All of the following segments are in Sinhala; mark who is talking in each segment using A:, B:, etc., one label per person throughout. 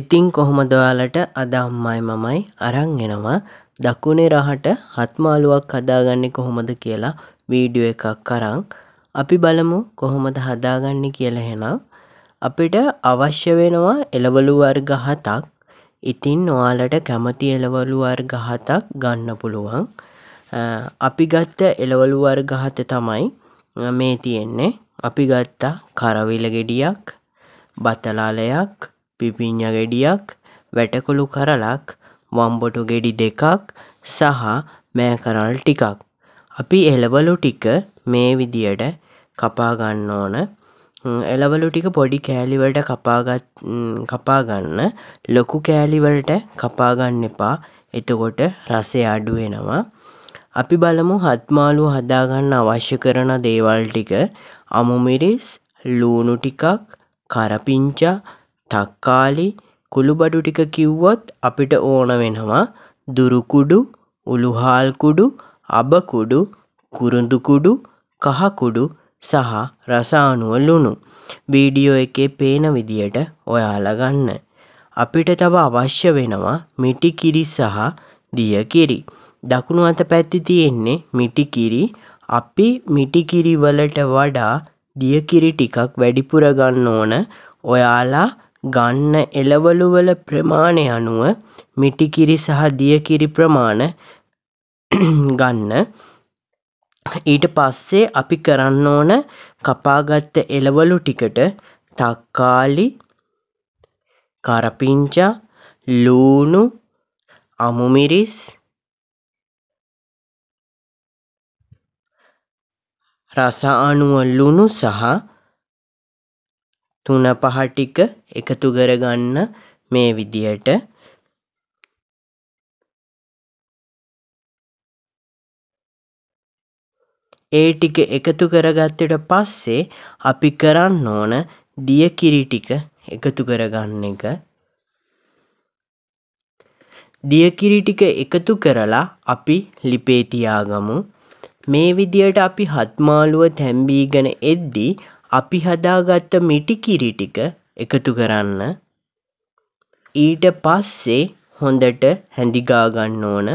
A: ඉතින් කොහොමද ඔයාලට අද අම්මයි මමයි අරන් එනවා දකුණේ රහට හත්මාලුවක් හදාගන්නේ කොහොමද කියලා වීඩියෝ එකක් අරන් අපි බලමු කොහොමද හදාගන්නේ කියලා එහෙනම් අපිට අවශ්‍ය වෙනවා එළවලු වර්ග හතක්. ඉතින් ඔයාලට කැමති එළවලු වර්ග හතක් ගන්න පුළුවන්. අපි ගත්ත එළවලු වර්ග හත තමයි මේ තියෙන්නේ. අපි ගත්තා කරවිල ගෙඩියක්, බතලාලයක්, පිපිඤ්ඥ ගෙඩියක් වැටකොළු කරලක් වම්බොටු ගෙඩි දෙකක් සහ මෑකරල් ටිකක්. අපි එළවලු ටික මේ විදියට කපාගන්න ඕන එළවලු ටික පොඩි කෑලිවට කපාගන්න ලොකු කෑලිවලට කපාගන්න එපා එතකොට රසේ අඩුවෙනවා. අපි බලමු හත්මාලු හදාගන්න අවශ්‍ය කරන දේවල් ටික අමුමිරිස් ලූුණු ටිකක් කරපිංචා තක්කාලි කුළුබඩු ටික කිව්වොත් අපිට ඕන වෙනවා දුරුකුඩු උළුහාල්කුඩු අබකුඩු කුරුඳුකුඩු කහකුඩු සහ රසානුව ලුණු වීඩියෝ එකේ පේන විදියට ඔයාලා ගන්න. අපිට තව අවශ්‍ය වෙනවා මිටිකිරි සහ දියකිරි. දකුණු අත පැත්ති තියෙන්නේ මිටිකිරි. අපි මිටිකිරි වලට වඩා දියකිරි ටිකක් වැඩිපුර ගන්න ඕන. ඔයාලා ගන්න එළවලුවල ප්‍රමාණය අනුව මිටිකිරි සහ දියකිරි ප්‍රමාණ ගන්න ඊට පස්සේ අපි කරන්න ඕන කපාගත්ත එළවලු ටිකට තක්කාලි කරපිංචා ලූණු අමුමිරිස් රස අණුව ලුණු සහ තුන පහ ටික එකතු කරගන්න මේ විදියට ඒ ටික එකතු කරගත්තට පස්සේ අපි කරන්න ඕන දියකිරි ටික එකතු කරගන්න එක දියකිරි ටික එකතු කරලා අපි ලිපේ තියාගමු මේ විදියට අපි හත්මාලුව තැම්බීගෙන එද්දී අපි හදාගත්ත මිටි කිරි ටික එකතු කරන්න. ඊට පස්සේ හොඳට හැඳි ගා ගන්න ඕන.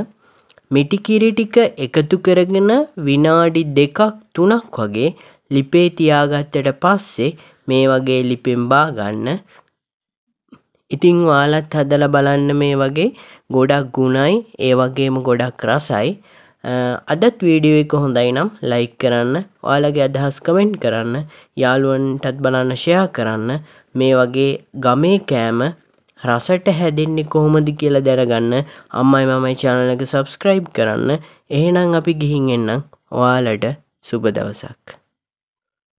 A: මිටි කිරි ටික එකතු කරගෙන විනාඩි දෙකක් තුනක් වගේ ලිපේ තියාගත්තට පස්සේ මේ වගේ ලිපෙන් බා ගන්න. ඉතින් ඔයාලත් හදලා බලන්න මේ වගේ ගොඩක් ගුණයි ඒ වගේම ගොඩක් රසයි. අදත් වීඩියෝ එක හොඳයි නම් ලයික් කරන්න ඔයාලගේ අදහස් කමෙන්ට් කරන්න යාළුවන්ටත් බලන්න ෂෙයා කරන්න මේ වගේ ගමේ කෑම රසට හැදෙන්නේ කොහොමද කියලා දැනගන්න අම්මයි මමයි channel එක subscribe කරන්න එහෙනම් අපි ගිහින් එන්නම් ඔයාලට සුබ දවසක්